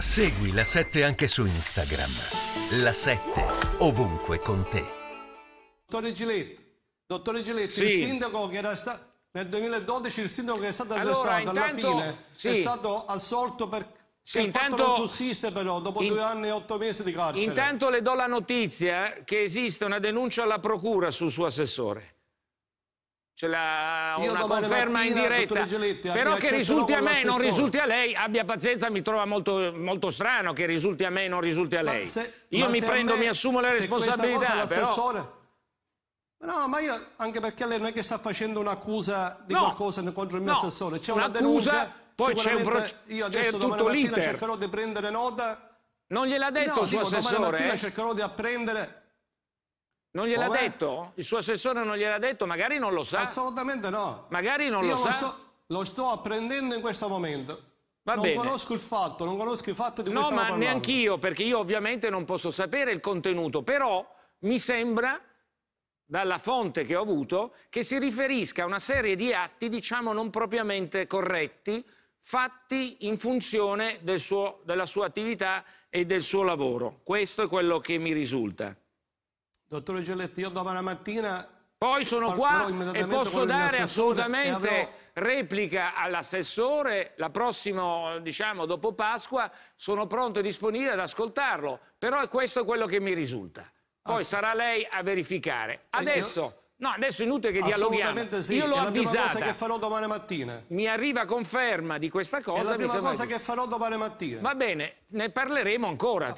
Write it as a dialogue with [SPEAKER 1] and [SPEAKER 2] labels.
[SPEAKER 1] Segui la 7 anche su Instagram. La 7 ovunque con te.
[SPEAKER 2] Dottore Giletti, dottore Giletti, sì. il sindaco che era stato nel 2012 il sindaco che è stato allora, arrestato intanto, alla fine sì. è stato assolto per sì, intanto, non sussiste però dopo in, due anni e otto mesi di carcere.
[SPEAKER 1] Intanto le do la notizia che esiste una denuncia alla procura sul suo assessore
[SPEAKER 2] ce l'ha Io una conferma in diretta. Però che risulti a me, non risulti
[SPEAKER 1] a lei, abbia pazienza, mi trova molto, molto strano che risulti a me, non risulti a lei. Se, io mi prendo, me, mi assumo le responsabilità. Però...
[SPEAKER 2] No, ma io, anche perché lei non è che sta facendo un'accusa di no, qualcosa contro il mio no, assessore, c'è una denuncia, poi c'è un pro... io adesso domani mattina cercherò di prendere nota. Non gliel'ha detto no, il suo dico, assessore? Domani mattina eh? cercherò di apprendere non gliel'ha Come? detto?
[SPEAKER 1] Il suo assessore non gliel'ha detto? Magari non lo sa. Assolutamente no. Magari non Io lo sa. Sto,
[SPEAKER 2] lo sto apprendendo in questo momento. Va non bene. conosco il fatto, non conosco il fatto di no, cui No, ma
[SPEAKER 1] neanch'io, perché io ovviamente non posso sapere il contenuto, però mi sembra, dalla fonte che ho avuto, che si riferisca a una serie di atti, diciamo, non propriamente corretti, fatti in funzione del suo, della sua attività e del suo lavoro. Questo è quello che mi risulta.
[SPEAKER 2] Dottore Gelletti, io domani mattina poi sono qua e posso dare assolutamente avrò... replica
[SPEAKER 1] all'assessore. La prossima, diciamo, dopo Pasqua sono pronto e disponibile ad ascoltarlo. Però è questo quello che mi risulta. Poi sarà lei a verificare. Eh, adesso... No, adesso è inutile che dialoghiamo. Sì. Io l'ho avvisata. cosa che farò
[SPEAKER 2] domani mattina.
[SPEAKER 1] Mi arriva conferma di questa cosa. È la prima cosa che
[SPEAKER 2] farò domani mattina.
[SPEAKER 1] Va bene, ne parleremo ancora.